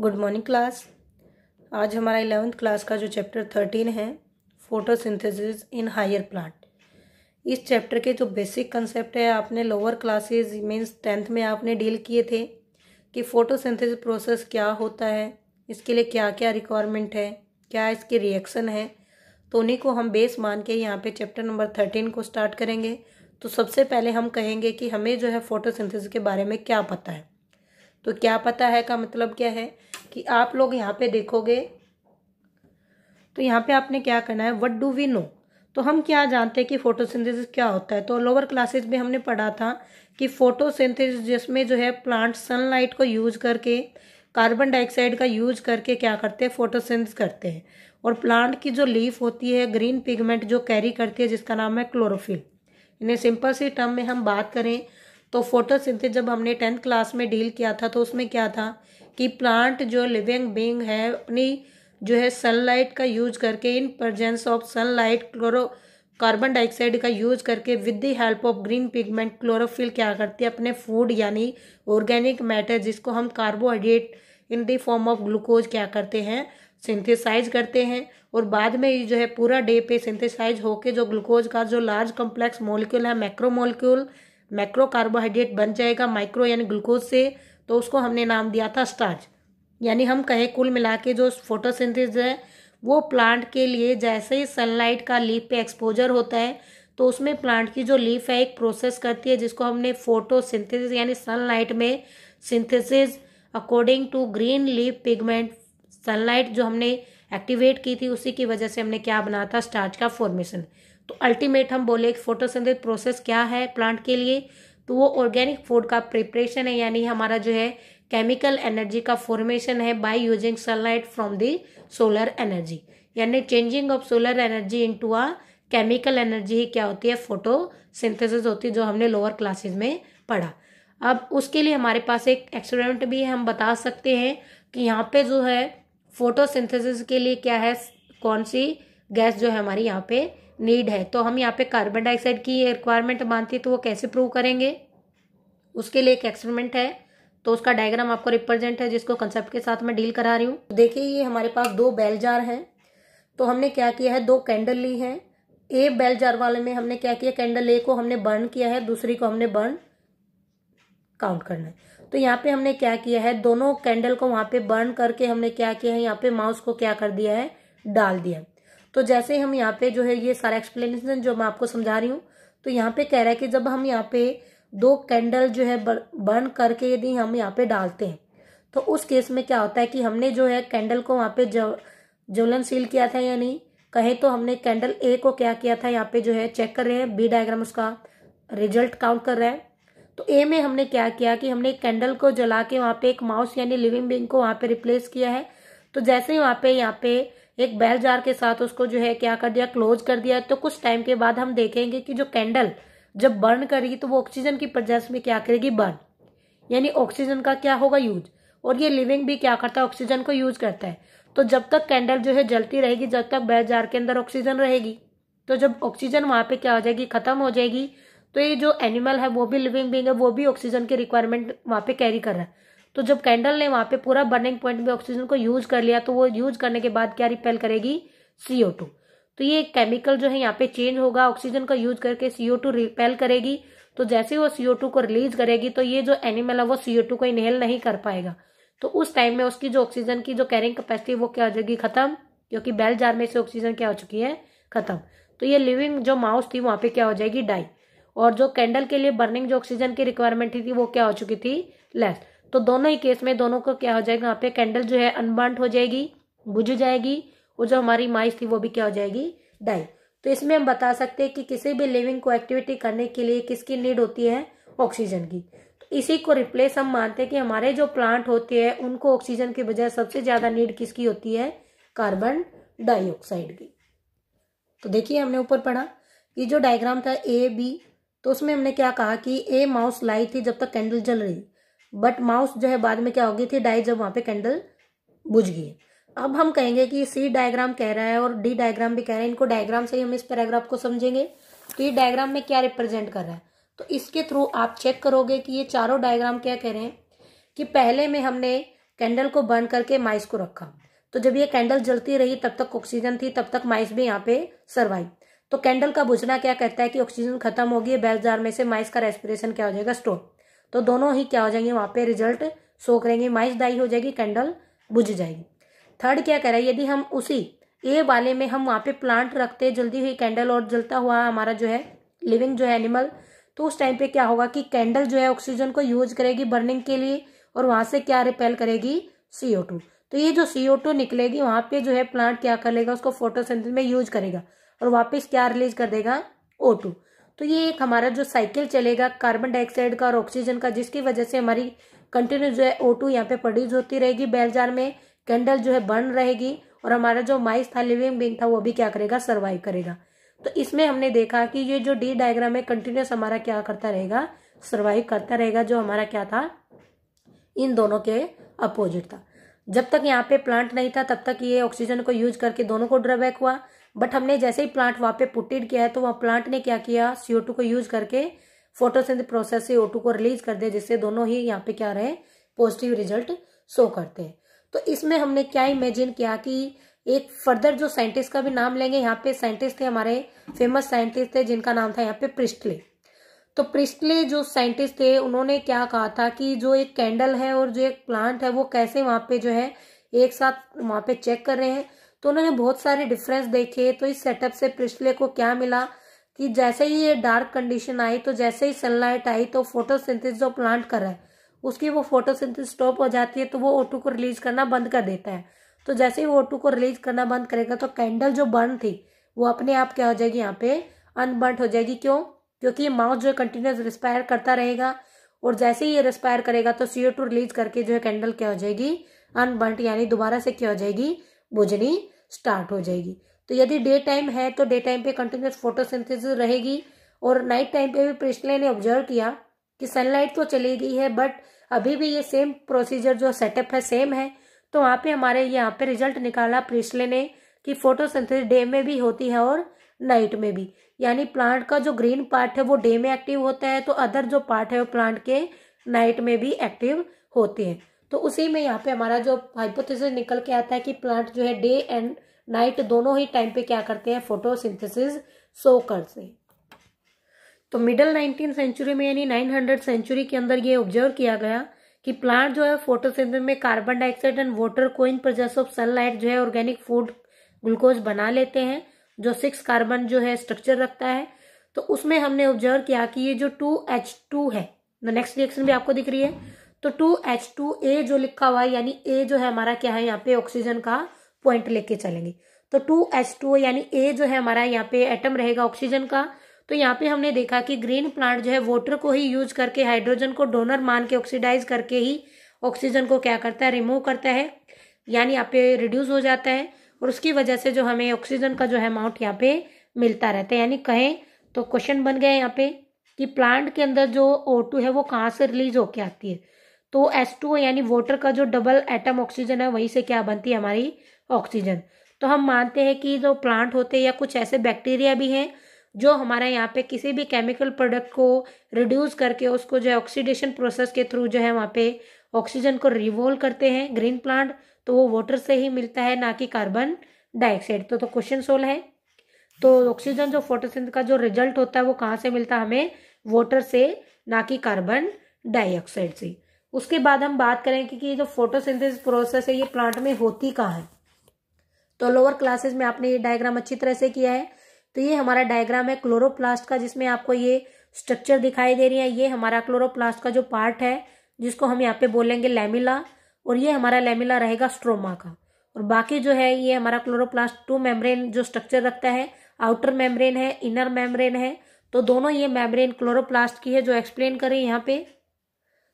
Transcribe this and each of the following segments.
good morning class आज हमारा eleventh class का जो चैप्टर थर्टीन है फोटोसिंथेसिस इन हायर प्लांट इस चैप्टर के जो बेसिक कंसेप्ट है आपने लोअर क्लासेस मीन्स टेंथ में आपने डील किए थे कि फोटोसिंथेसिस प्रोसेस क्या होता है इसके लिए क्या क्या रिक्वायरमेंट है क्या इसके रिएक्शन है तो उन्हीं को हम बेस मान के यहाँ पर चैप्टर नंबर थर्टीन को स्टार्ट करेंगे तो सबसे पहले हम कहेंगे कि हमें जो है फोटोसिंथेसिस के बारे में क्या पता है तो क्या पता है का मतलब क्या है कि आप लोग यहाँ पे देखोगे तो यहाँ पे आपने क्या करना है वट डू वी नो तो हम क्या जानते हैं कि फोटोसिंथेसिस क्या होता है तो लोअर क्लासेस में हमने पढ़ा था कि फोटोसिंथेसिस जिसमें जो है प्लांट सनलाइट को यूज करके कार्बन डाइऑक्साइड का यूज करके क्या करते हैं फोटोसिंथेसिस करते हैं और प्लांट की जो लीफ होती है ग्रीन पिगमेंट जो कैरी करती है जिसका नाम है क्लोरोफिल इन्हें सिंपल सी टर्म में हम बात करें तो फोटोसिंथेसिस जब हमने टेंथ क्लास में डील किया था तो उसमें क्या था कि प्लांट जो लिविंग बींग है अपनी जो है सनलाइट का यूज करके in presence of sunlight chloro carbon dioxide का यूज करके with the help of green pigment chlorophyll क्या करती है अपने फूड यानी ऑर्गेनिक मैटर जिसको हम carbohydrate in the form of glucose क्या करते हैं सिंथेसाइज करते हैं और बाद में ये जो है पूरा डे पे सिंथेसाइज होके जो ग्लूकोज का जो लार्ज कम्प्लेक्स मोलिक्यूल है मैक्रो मोलिक्यूल मैक्रो कार्बोहाइड्रेट बन जाएगा माइक्रो यानी ग्लूकोज से तो उसको हमने नाम दिया था स्टार्च यानी हम कहें कुल मिला के जो फोटोसिंथेसिस है वो प्लांट के लिए जैसे ही सनलाइट का लीफ पे एक्सपोजर होता है तो उसमें प्लांट की जो लीफ है एक प्रोसेस करती है जिसको हमने फोटोसिंथेसिस यानी सनलाइट में synthesis according to green leaf pigment sunlight जो हमने एक्टिवेट की थी उसी की वजह से हमने क्या बनाया था स्टार्च का फॉर्मेशन तो अल्टीमेट हम बोले फोटोसिंथेसिस प्रोसेस क्या है प्लांट के लिए तो वो ऑर्गेनिक फूड का प्रिपरेशन है यानी हमारा जो है केमिकल एनर्जी का फॉर्मेशन है by using sunlight from the solar energy यानी changing of solar energy into a chemical energy ही क्या होती है फोटो सिंथेसिस होती है जो हमने लोअर क्लासेज में पढ़ा अब उसके लिए हमारे पास एक एक्सपेरिमेंट भी है हम बता सकते हैं कि यहाँ पे जो है फोटो के लिए क्या है कौन सी गैस जो है हमारी यहाँ पे नीड है तो हम यहाँ पे कार्बन डाइऑक्साइड की रिक्वायरमेंट मानती है तो वो कैसे प्रूव करेंगे उसके लिए एक एक्सपेरिमेंट है तो उसका डायग्राम आपको रिप्रेजेंट है जिसको कंसेप्ट के साथ मैं डील करा रही हूँ तो देखिए ये हमारे पास दो बेल जार हैं तो हमने क्या किया है दो कैंडल ली हैं ए बेल जार वाले में हमने क्या किया कैंडल ए को हमने बर्न किया है दूसरी को हमने बर्न काउंट करना है तो यहाँ पे हमने क्या किया है दोनों कैंडल को वहाँ पे बर्न करके हमने क्या किया है यहाँ पे माउस को क्या कर दिया है डाल दिया तो जैसे हम यहाँ पे जो है ये सारा एक्सप्लेनेशन जो मैं आपको समझा रही हूँ तो यहाँ पे कह रहा है कि जब हम यहाँ पे दो कैंडल जो है बर्न करके यदि हम यहाँ पे डालते हैं तो उस केस में क्या होता है कि हमने जो है कैंडल को वहाँ पे ज्वलन ज्वलनशील किया था या नहीं कहें तो हमने कैंडल ए को क्या किया था यहाँ पे जो है चेक कर रहे हैं बी डायग्राम उसका रिजल्ट काउंट कर रहा है तो ए में हमने क्या किया कि हमने कैंडल को जला के वहाँ पे एक माउस यानी लिविंग बींग को वहाँ पे रिप्लेस किया है तो जैसे ही वहाँ पे यहाँ पे एक बेल जार के साथ उसको जो है क्या कर दिया क्लोज कर दिया तो कुछ टाइम के बाद हम देखेंगे कि जो कैंडल जब बर्न करेगी तो वो ऑक्सीजन की प्रजेंस में क्या करेगी बर्न यानी ऑक्सीजन का क्या होगा यूज और ये लिविंग भी क्या करता है ऑक्सीजन को यूज करता है तो जब तक कैंडल जो है जलती रहेगी जब तक बेल जार के अंदर ऑक्सीजन रहेगी तो जब ऑक्सीजन वहां पे क्या हो जाएगी खत्म हो जाएगी तो ये जो एनिमल है वो भी लिविंग बींग है वो भी ऑक्सीजन की रिक्वायरमेंट वहां पे कैरी कर रहा है तो जब कैंडल ने वहां पे पूरा बर्निंग पॉइंट में ऑक्सीजन को यूज कर लिया तो वो यूज करने के बाद क्या रिपेल करेगी सीओ टू तो ये केमिकल जो है यहाँ पे चेंज होगा ऑक्सीजन का यूज करके सीओ टू रिपेल करेगी तो जैसे वो सीओ टू को रिलीज करेगी तो ये जो एनिमल है वो सीओ टू को इनहेल नहीं कर पाएगा तो उस टाइम में उसकी जो ऑक्सीजन की जो कैरिंग कैपेसिटी वो क्या हो जाएगी खत्म क्योंकि बेल जार में से ऑक्सीजन क्या हो चुकी है खत्म तो ये लिविंग जो माउस थी वहां पे क्या हो जाएगी डाई और जो कैंडल के लिए बर्निंग जो ऑक्सीजन की रिक्वायरमेंट थी वो क्या हो चुकी थी लेस्ट तो दोनों ही केस में दोनों को क्या हो जाएगा यहाँ पे कैंडल जो है अनबर्ट हो जाएगी बुझ जाएगी और जो हमारी माइस थी वो भी क्या हो जाएगी डाई तो इसमें हम बता सकते हैं कि किसी भी लिविंग को एक्टिविटी करने के लिए किसकी नीड होती है ऑक्सीजन की तो इसी को रिप्लेस हम मानते हैं कि हमारे जो प्लांट होते हैं उनको ऑक्सीजन के बजाय सबसे ज़्यादा नीड किसकी होती है कार्बन डाइऑक्साइड की तो देखिए हमने ऊपर पढ़ा ये जो डायग्राम था ए बी तो उसमें हमने क्या कहा कि ए माउस लाई थी जब तक कैंडल जल रही बट माउस जो है बाद में क्या हो गई थी डाई जब वहां पे कैंडल बुझ गई अब हम कहेंगे कि सी डायग्राम कह रहा है और डी डायग्राम भी कह रहा है इनको डायग्राम से ही हम इस पैराग्राफ को समझेंगे तो ये डायग्राम में क्या रिप्रेजेंट कर रहा है तो इसके थ्रू आप चेक करोगे कि ये चारों डायग्राम क्या कह रहे हैं कि पहले में हमने कैंडल को बर्न करके माइस को रखा तो जब ये कैंडल जलती रही तब तक ऑक्सीजन थी तब तक माइस भी यहाँ पे सर्वाइव तो कैंडल का बुझना क्या कहता है कि ऑक्सीजन खत्म होगी बेल जार में से माइस का रेस्पिरेशन क्या हो जाएगा स्टोर तो दोनों ही क्या हो जाएंगे वहाँ पे रिजल्ट शो करेंगे माइस डाई हो जाएगी कैंडल बुझ जाएगी थर्ड क्या करें यदि हम उसी ए वाले में हम वहाँ पे प्लांट रखते जल्दी हुई कैंडल और जलता हुआ हमारा जो है लिविंग जो है एनिमल तो उस टाइम पे क्या होगा कि कैंडल जो है ऑक्सीजन को यूज करेगी बर्निंग के लिए और वहाँ से क्या रिपेल करेगी सीओ टू तो ये जो सीओ टू निकलेगी वहाँ पे जो है प्लांट क्या कर लेगा उसको फोटोसेंथिस में यूज करेगा और वापस क्या रिलीज कर देगा ओ टू तो ये एक हमारा जो साइकिल चलेगा कार्बन डाइऑक्साइड का और ऑक्सीजन का जिसकी वजह से हमारी कंटिन्यू जो है ओ टू यहाँ पे प्रोड्यूस होती रहेगी बेलजार में कैंडल जो है बर्न रहेगी और हमारा जो माइस था लिविंग बिंग था वो भी क्या करेगा सर्वाइव करेगा तो इसमें हमने देखा कि ये जो डी डायग्राम है कंटिन्यूस हमारा क्या करता रहेगा सर्वाइव करता रहेगा जो हमारा क्या था इन दोनों के अपोजिट था जब तक यहाँ पे प्लांट नहीं था तब तक ये ऑक्सीजन को यूज करके दोनों को ड्रॉबैक हुआ बट हमने जैसे ही प्लांट वहां पे पुटेड किया है तो वहां प्लांट ने क्या किया सीओ टू को यूज करके फोटोसिंथ प्रोसेस से ओ टू को रिलीज कर दिया जिससे दोनों ही यहाँ पे क्या रहे पॉजिटिव रिजल्ट शो करते हैं तो इसमें हमने क्या इमेजिन किया कि एक फर्दर जो साइंटिस्ट का भी नाम लेंगे यहाँ पे साइंटिस्ट थे हमारे फेमस साइंटिस्ट थे जिनका नाम था यहाँ पे प्रिस्टले तो प्रिस्टले जो साइंटिस्ट थे उन्होंने क्या कहा था कि जो एक कैंडल है और जो एक प्लांट है वो कैसे वहां पे जो है एक साथ वहाँ पे चेक कर रहे हैं तो उन्होंने बहुत सारे डिफरेंस देखे तो इस सेटअप से पिछले को क्या मिला कि जैसे ही ये डार्क कंडीशन आई तो जैसे ही सनलाइट आई तो फोटोसिंथेसिस जो प्लांट कर रहा है उसकी वो फोटोसिंथेसिस स्टॉप हो जाती है तो वो ओटू को रिलीज करना बंद कर देता है तो जैसे ही वो ओटू को रिलीज करना बंद करेगा तो कैंडल जो बर्न थी वो अपने आप क्या हो जाएगी यहाँ पे अनबर्न हो जाएगी क्यों क्योंकि ये माउथ जो है कंटिन्यूस रिस्पायर करता रहेगा और जैसे ही ये रिस्पायर करेगा तो सीओ टू रिलीज करके जो है कैंडल क्या हो जाएगी अनबर्ट यानी दोबारा से क्या हो जाएगी बुझनी स्टार्ट हो जाएगी तो यदि डे टाइम है तो डे टाइम पे कंटिन्यूस फोटोसिंथेसिस रहेगी और नाइट टाइम पे भी प्रिस्टले ने ऑब्जर्व किया कि सनलाइट तो चली गई है बट अभी भी ये सेम प्रोसीजर जो सेटअप है सेम है तो वहाँ पे हमारे यहाँ पे रिजल्ट निकाला प्रिस्टले ने कि फोटोसिंथेसिस डे में भी होती है और नाइट में भी यानी प्लांट का जो ग्रीन पार्ट है वो डे में एक्टिव होता है तो अदर जो पार्ट है वो प्लांट के नाइट में भी एक्टिव होते हैं तो उसी में यहाँ पे हमारा जो हाइपोथेसिस निकल के आता है कि प्लांट जो है डे एंड नाइट दोनों ही टाइम पे क्या करते हैं फोटोसिंथेसिस सो करते हैं तो मिडल नाइनटीन सेंचुरी में यानी नाइन हंड्रेड सेंचुरी के अंदर ये ऑब्जर्व किया गया कि प्लांट जो है फोटोसिंथेसिस में कार्बन डाइऑक्साइड एंड वाटर को इन प्रजेस ऑफ सनलाइट जो है ऑर्गेनिक फूड ग्लूकोज बना लेते हैं जो सिक्स कार्बन जो है स्ट्रक्चर रखता है तो उसमें हमने ऑब्जर्व किया कि ये जो टू एच टू है नेक्स्ट रिएक्शन भी आपको दिख रही है तो टू एच टू ए जो लिखा हुआ है यानी ए जो है हमारा क्या है यहाँ पे ऑक्सीजन का पॉइंट लेके चलेंगे तो टू एच टू यानी ए जो है हमारा यहाँ पे एटम रहेगा ऑक्सीजन का तो यहाँ पे हमने देखा कि ग्रीन प्लांट जो है वाटर को ही यूज करके हाइड्रोजन को डोनर मान के ऑक्सीडाइज करके ही ऑक्सीजन को क्या करता है रिमूव करता है यानी यहाँ पे रिड्यूस हो जाता है और उसकी वजह से जो हमें ऑक्सीजन का जो है अमाउंट यहाँ पे मिलता रहता है यानी कहें तो क्वेश्चन बन गया यहाँ पे कि प्लांट के अंदर जो ओ है वो कहाँ से रिलीज होके आती है तो एस टू यानी वाटर का जो डबल एटम ऑक्सीजन है वहीं से क्या बनती है हमारी ऑक्सीजन तो हम मानते हैं कि जो प्लांट होते हैं या कुछ ऐसे बैक्टीरिया भी हैं जो हमारे यहाँ पे किसी भी केमिकल प्रोडक्ट को रिड्यूस करके उसको जो है ऑक्सीडेशन प्रोसेस के थ्रू जो है वहाँ पे ऑक्सीजन को रिवोल्व करते हैं ग्रीन प्लांट तो वो वाटर से ही मिलता है ना कि कार्बन डाइऑक्साइड तो तो क्वेश्चन सोल है तो ऑक्सीजन जो फोटोसिंथ का जो रिजल्ट होता है वो कहाँ से मिलता है हमें वाटर से ना कि कार्बन डाइऑक्साइड से उसके बाद हम बात करेंगे कि ये जो फोटोसिंथेसिस प्रोसेस है ये प्लांट में होती कहाँ है तो लोअर क्लासेस में आपने ये डायग्राम अच्छी तरह से किया है तो ये हमारा डायग्राम है क्लोरोप्लास्ट का जिसमें आपको ये स्ट्रक्चर दिखाई दे रही है ये हमारा क्लोरोप्लास्ट का जो पार्ट है जिसको हम यहाँ पे बोलेंगे लेमिला और ये हमारा लेमिला रहेगा स्ट्रोमा का और बाकी जो है ये हमारा क्लोरोप्लास्ट टू मेम्ब्रेन जो स्ट्रक्चर रखता है आउटर मेम्ब्रेन है इनर मेम्ब्रेन है तो दोनों ये मेम्ब्रेन क्लोरोप्लास्ट की है जो एक्सप्लेन करें यहाँ पे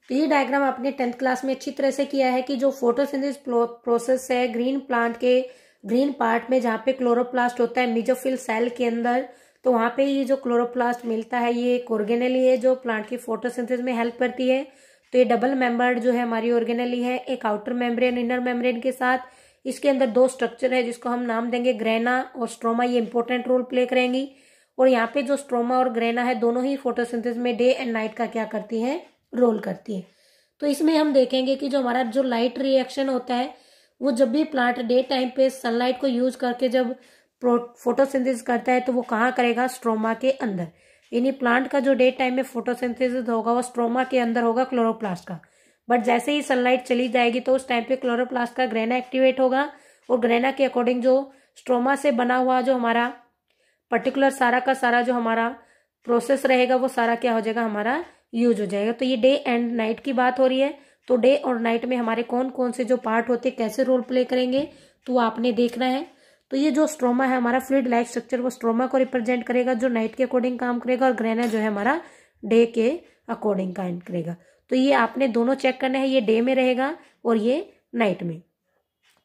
तो ये डायग्राम आपने टेंथ क्लास में अच्छी तरह से किया है कि जो फोटोसिंथेसिस प्रोसेस है ग्रीन प्लांट के ग्रीन पार्ट में जहाँ पे क्लोरोप्लास्ट होता है मिजोफिल सेल के अंदर तो वहां पे ये जो क्लोरोप्लास्ट मिलता है ये एक ऑर्गेनली है जो प्लांट की फोटोसिंथेसिस में हेल्प करती है तो ये डबल मेम्बर्ड जो है हमारी ऑर्गेनली है एक आउटर मेम्ब्रेन इनर मेम्ब्रेन के साथ इसके अंदर दो स्ट्रक्चर है जिसको हम नाम देंगे ग्रेना और स्ट्रोमा ये इंपॉर्टेंट रोल प्ले करेंगी और यहाँ पे जो स्ट्रोमा और ग्रेना है दोनों ही फोटोसिंथेसिस में डे एंड नाइट का क्या करती है रोल करती है तो इसमें हम देखेंगे कि जो हमारा जो लाइट रिएक्शन होता है वो जब भी प्लांट डे टाइम पे सनलाइट को यूज करके जब फोटोसिंथेसिस करता है तो वो कहाँ करेगा स्ट्रोमा के अंदर यानी प्लांट का जो डे टाइम में फोटोसिंथेसिस होगा वो स्ट्रोमा के अंदर होगा क्लोरोप्लास्ट का बट जैसे ही सनलाइट चली जाएगी तो उस टाइम पे क्लोरोप्लास्ट का ग्रेना एक्टिवेट होगा और ग्रेना के अकॉर्डिंग जो स्ट्रोमा से बना हुआ जो हमारा पर्टिकुलर सारा का सारा जो हमारा प्रोसेस रहेगा वो सारा क्या हो जाएगा हमारा यूज हो जाएगा तो ये डे एंड नाइट की बात हो रही है तो डे और नाइट में हमारे कौन कौन से जो पार्ट होते हैं कैसे रोल प्ले करेंगे तो आपने देखना है तो ये जो स्ट्रोमा है हमारा फ्लूड लाइक स्ट्रक्चर वो स्ट्रोमा को रिप्रेजेंट करेगा जो नाइट के अकॉर्डिंग काम करेगा और ग्रेना जो है हमारा डे के अकॉर्डिंग काम करेगा तो ये आपने दोनों चेक करना है ये डे में रहेगा और ये नाइट में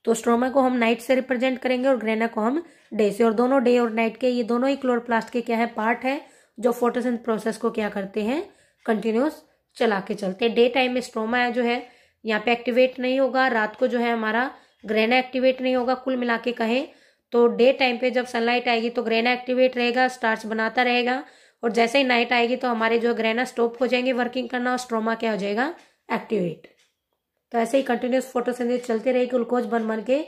तो स्ट्रोमा को हम नाइट से रिप्रेजेंट करेंगे और ग्रेना को हम डे से और दोनों डे और नाइट के ये दोनों ही क्लोरोप्लास्ट के क्या है पार्ट है जो फोटोसिंथ प्रोसेस को क्या करते हैं कंटिन्यूस चला के चलते डे टाइम में स्ट्रोमा जो है यहाँ पे एक्टिवेट नहीं होगा रात को जो है हमारा ग्रेना एक्टिवेट नहीं होगा कुल मिला के कहें तो डे टाइम पे जब सनलाइट आएगी तो ग्रेना एक्टिवेट रहेगा स्टार्च बनाता रहेगा और जैसे ही नाइट आएगी तो हमारे जो ग्रेना स्टॉप हो जाएंगे वर्किंग करना और स्ट्रोमा क्या हो जाएगा एक्टिवेट तो ऐसे ही कंटिन्यूस फोटोसिंथेसिस चलते रहेगी ग्लूकोज बन बन के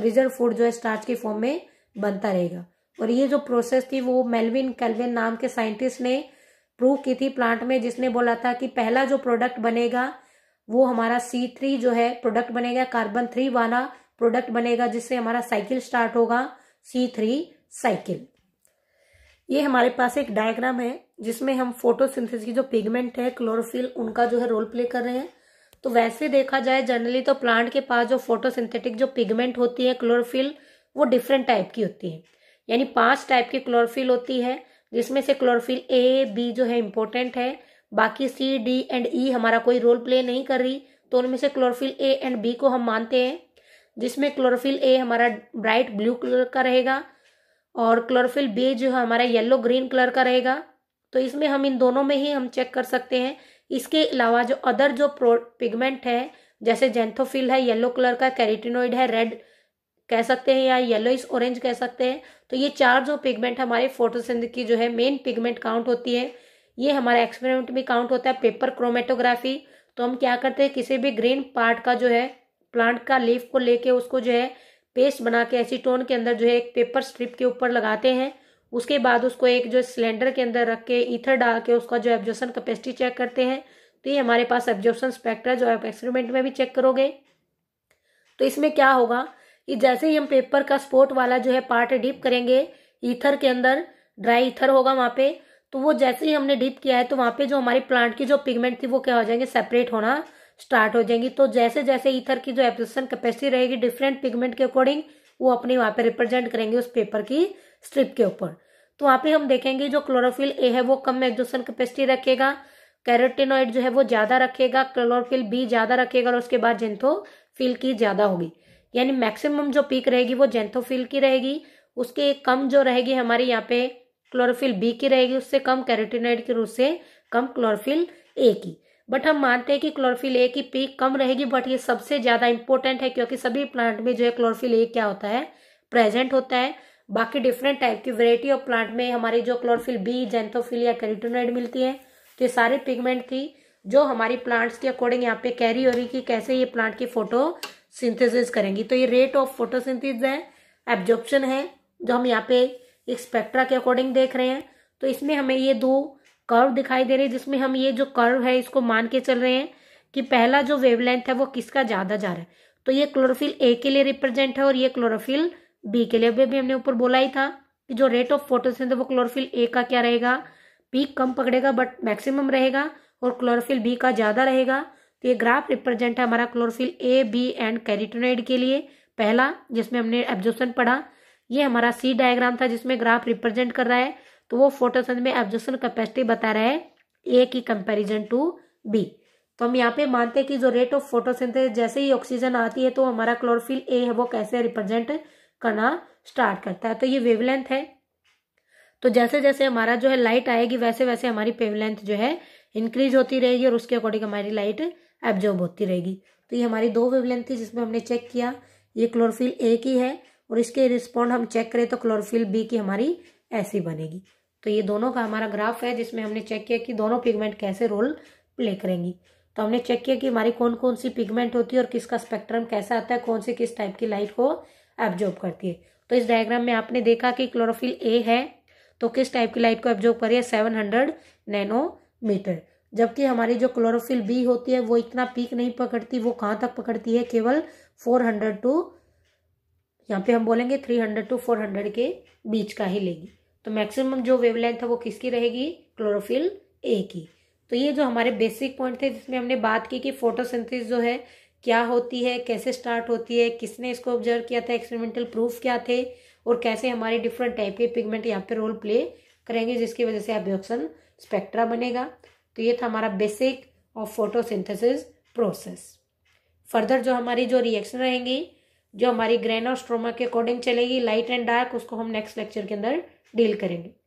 रिजर्व फूड जो है स्टार्च के फॉर्म में बनता रहेगा और ये जो प्रोसेस थी वो मेलविन कैलविन नाम के साइंटिस्ट ने प्रूव की थी प्लांट में जिसने बोला था कि पहला जो प्रोडक्ट बनेगा वो हमारा सी थ्री जो है प्रोडक्ट बनेगा कार्बन थ्री वाला प्रोडक्ट बनेगा जिससे हमारा साइकिल स्टार्ट होगा सी थ्री साइकिल ये हमारे पास एक डायग्राम है जिसमें हम फोटोसिंथेसिस की जो पिगमेंट है क्लोरोफिल उनका जो है रोल प्ले कर रहे हैं तो वैसे देखा जाए जनरली तो प्लांट के पास जो फोटोसिंथेटिक जो पिगमेंट होती है क्लोरोफिल वो डिफरेंट टाइप की होती है यानी पांच टाइप की क्लोरोफिल होती है जिसमें से क्लोरोफिल ए बी जो है इंपॉर्टेंट है बाकी सी डी एंड ई हमारा कोई रोल प्ले नहीं कर रही तो उनमें से क्लोरोफिल ए एंड बी को हम मानते हैं जिसमें क्लोरोफिल ए हमारा ब्राइट ब्लू कलर का रहेगा और क्लोरोफिल बी जो है हमारा येलो ग्रीन कलर का रहेगा तो इसमें हम इन दोनों में ही हम चेक कर सकते हैं इसके अलावा जो अदर जो प्रो पिगमेंट है जैसे जेंथोफिल है येलो कलर का कैरेटिनोइड है रेड कह सकते हैं या इस ऑरेंज कह सकते हैं तो ये चार जो पिगमेंट हमारे फोटोसिंथ की जो है मेन पिगमेंट काउंट होती है ये हमारे एक्सपेरिमेंट में काउंट होता है पेपर क्रोमेटोग्राफी तो हम क्या करते हैं किसी भी ग्रीन पार्ट का जो है प्लांट का लीफ को लेके उसको जो है पेस्ट बना के एसीटोन के अंदर जो है एक पेपर स्ट्रिप के ऊपर लगाते हैं उसके बाद उसको एक जो सिलेंडर के अंदर रख के ईथर डाल के उसका जो एब्जॉर्सन कैपेसिटी चेक करते हैं तो ये हमारे पास एब्जॉर्सन स्पेक्ट्रा जो आप एक्सपेरिमेंट में भी चेक करोगे तो इसमें क्या होगा जैसे ही हम पेपर का स्पोर्ट वाला जो है पार्ट डिप करेंगे ईथर के अंदर ड्राई ईथर होगा वहाँ पे तो वो जैसे ही हमने डिप किया है तो वहाँ पे जो हमारी प्लांट की जो पिगमेंट थी वो क्या हो जाएंगे सेपरेट होना स्टार्ट हो जाएंगी तो जैसे जैसे ईथर की जो एब्जॉर्प्शन कैपेसिटी रहेगी डिफरेंट पिगमेंट के अकॉर्डिंग वो अपने वहाँ पे रिप्रेजेंट करेंगे उस पेपर की स्ट्रिप के ऊपर तो वहाँ पे हम देखेंगे जो क्लोरोफिल ए है वो कम एब्जॉर्प्शन कैपेसिटी रखेगा कैरोटिनॉइड जो है वो ज़्यादा रखेगा क्लोरोफिल बी ज़्यादा रखेगा और उसके बाद जेंथोफिल की ज़्यादा होगी यानी मैक्सिमम जो पीक रहेगी वो जेंथोफिल की रहेगी उसके कम जो रहेगी हमारे यहाँ पे क्लोरोफिल बी की रहेगी उससे कम कैरेटिनाइड के रूप से कम क्लोरोफिल ए की बट हम मानते हैं कि क्लोरोफिल ए की पीक कम रहेगी बट ये सबसे ज़्यादा इंपॉर्टेंट है क्योंकि सभी प्लांट में जो है क्लोरोफिल ए क्या होता है प्रेजेंट होता है बाकी डिफरेंट टाइप की वेराइटी ऑफ प्लांट में हमारी जो क्लोरोफिल बी जेंथोफिल या कैरेटिनाइड मिलती है तो ये सारे पिगमेंट थी जो हमारी प्लांट्स के अकॉर्डिंग यहाँ पे कैरी हो रही कि कैसे ये प्लांट की फोटो सिंथेसिस करेंगी तो ये रेट ऑफ फोटोसिंथिस है एब्जॉर्प्शन है जो हम यहाँ पे एक स्पेक्ट्रा के अकॉर्डिंग देख रहे हैं तो इसमें हमें ये दो कर्व दिखाई दे रहे हैं जिसमें हम ये जो कर्व है इसको मान के चल रहे हैं कि पहला जो वेवलेंथ है वो किसका ज़्यादा जा रहा है तो ये क्लोरोफिल ए के लिए रिप्रेजेंट है और ये क्लोरोफिल बी के लिए भी हमने ऊपर बोला ही था कि जो रेट ऑफ फोटोसिंथेसिस वो क्लोरोफिल ए का क्या रहेगा पीक कम पकड़ेगा बट मैक्सिमम रहेगा और क्लोरोफिल बी का ज़्यादा रहेगा तो ये ग्राफ रिप्रेजेंट है हमारा chlorophyll A B and carotenoid के लिए पहला जिसमें हमने एब्जॉर्प्शन पढ़ा ये हमारा सी डायग्राम था जिसमें ग्राफ रिप्रेजेंट कर रहा है तो वो फोटोसन में एब्जॉर्प्शन कैपेसिटी बता रहा है ए की कंपेरिजन टू बी तो हम यहाँ पे मानते हैं कि जो रेट ऑफ फोटोसिंथेसिस जैसे ही ऑक्सीजन आती है तो हमारा क्लोरोफिल ए है वो कैसे रिप्रेजेंट करना स्टार्ट करता है तो ये वेवलेंथ है तो जैसे जैसे हमारा जो है लाइट आएगी वैसे वैसे हमारी वेवलेंथ जो है इंक्रीज होती रहेगी और उसके अकॉर्डिंग हमारी लाइट एब्जॉर्ब होती रहेगी तो ये हमारी दो वेवलेंथ थी जिसमें हमने चेक किया ये क्लोरोफिल ए की है और इसके रिस्पॉन्ड हम चेक करें तो क्लोरोफिल बी की हमारी ऐसी बनेगी तो ये दोनों का हमारा ग्राफ है जिसमें हमने चेक किया कि दोनों पिगमेंट कैसे रोल प्ले करेंगी तो हमने चेक किया कि हमारी कौन कौन सी पिगमेंट होती है और किसका स्पेक्ट्रम कैसा आता है कौन सी किस टाइप की लाइट को एब्जॉर्ब करती है तो इस डायग्राम में आपने देखा कि क्लोरोफिल ए है तो किस टाइप की लाइट को एब्जॉर्ब करिए सेवन हंड्रेड नैनो मीटर जबकि हमारी जो क्लोरोफिल बी होती है वो इतना पीक नहीं पकड़ती वो कहाँ तक पकड़ती है केवल फोर हंड्रेड टू यहाँ पे हम बोलेंगे three hundred to four hundred के बीच का ही लेगी तो मैक्सिमम जो वेवलेंथ है वो किसकी रहेगी क्लोरोफिल ए की तो ये जो हमारे बेसिक पॉइंट थे जिसमें हमने बात की कि फोटोसिंथिस जो है क्या होती है कैसे स्टार्ट होती है किसने इसको ऑब्जर्व किया था एक्सपेरिमेंटल प्रूफ क्या थे और कैसे हमारे डिफरेंट टाइप के पिगमेंट यहाँ पे रोल प्ले करेंगे जिसकी वजह से एब्जॉर्प्शन स्पेक्ट्रा बनेगा तो ये था हमारा basic of photosynthesis process further जो हमारी जो रिएक्शन रहेंगी जो हमारी ग्रेन और स्ट्रोमा के अकॉर्डिंग चलेगी लाइट एंड डार्क उसको हम नेक्स्ट लेक्चर के अंदर डील करेंगे